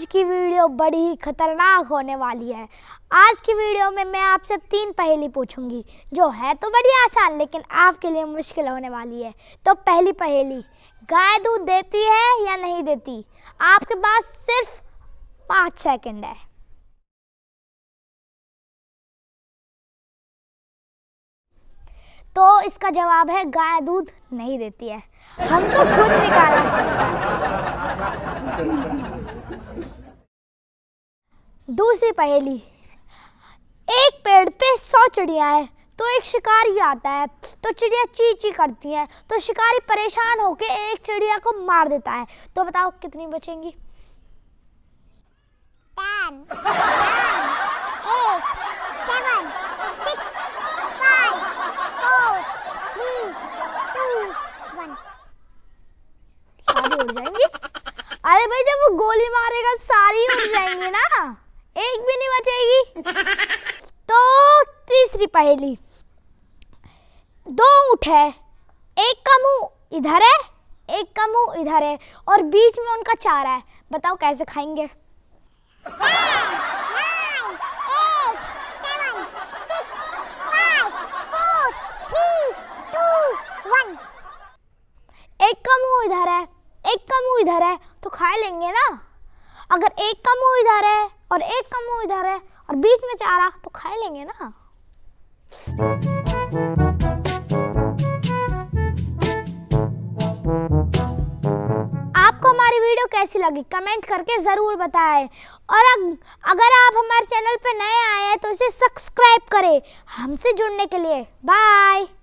आज की वीडियो बड़ी ही खतरनाक होने वाली है आज की वीडियो में मैं आपसे तीन पहेली पूछूंगी जो है तो बड़ी आसान लेकिन आपके लिए मुश्किल होने वाली है तो पहली पहेली गाय दूध देती है या नहीं देती आपके पास सिर्फ पाँच सेकंड है तो इसका जवाब है गाय दूध नहीं देती है हमको खुद निकालना पड़ता है दूसरी पहेली एक पेड़ पे सौ चिड़िया है तो एक शिकारी आता है तो चिड़िया ची ची करती है तो शिकारी परेशान होके एक चिड़िया को मार देता है तो बताओ कितनी बचेंगी ten eight seven six five four three two one शादी हो जाएंगी अरे भाई जब वो गोली मारेगा सारी उड़ जाएंगी ना एक भी नहीं बचेगी तो तीसरी पहेली दो ऊँट है एक का मुंह इधर है एक का मुंह इधर है और बीच में उनका चारा है बताओ कैसे खाएंगे एक का मुंह इधर है एक का मुंह इधर है तो खा लेंगे ना अगर एक का मुंह इधर है और एक का मुंह इधर है और बीच में चारा तो खा लेंगे ना आपको हमारी वीडियो कैसी लगी कमेंट करके ज़रूर बताएं और अग, अगर आप हमारे चैनल पर नए आए हैं तो इसे सब्सक्राइब करें हमसे जुड़ने के लिए बाय